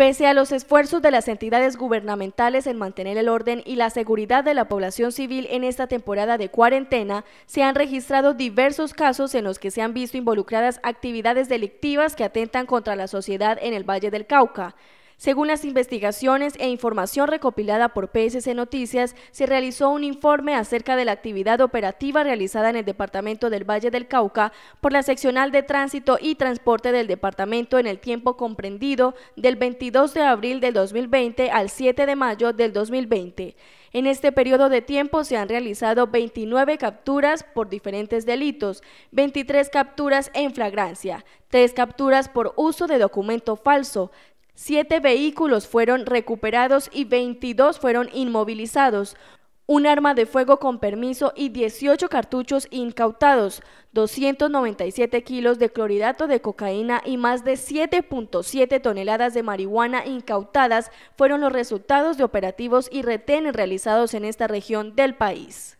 Pese a los esfuerzos de las entidades gubernamentales en mantener el orden y la seguridad de la población civil en esta temporada de cuarentena, se han registrado diversos casos en los que se han visto involucradas actividades delictivas que atentan contra la sociedad en el Valle del Cauca. Según las investigaciones e información recopilada por PSC Noticias, se realizó un informe acerca de la actividad operativa realizada en el Departamento del Valle del Cauca por la Seccional de Tránsito y Transporte del Departamento en el tiempo comprendido del 22 de abril del 2020 al 7 de mayo del 2020. En este periodo de tiempo se han realizado 29 capturas por diferentes delitos, 23 capturas en flagrancia, 3 capturas por uso de documento falso, Siete vehículos fueron recuperados y 22 fueron inmovilizados. Un arma de fuego con permiso y 18 cartuchos incautados, 297 kilos de cloridato de cocaína y más de 7.7 toneladas de marihuana incautadas fueron los resultados de operativos y retenes realizados en esta región del país.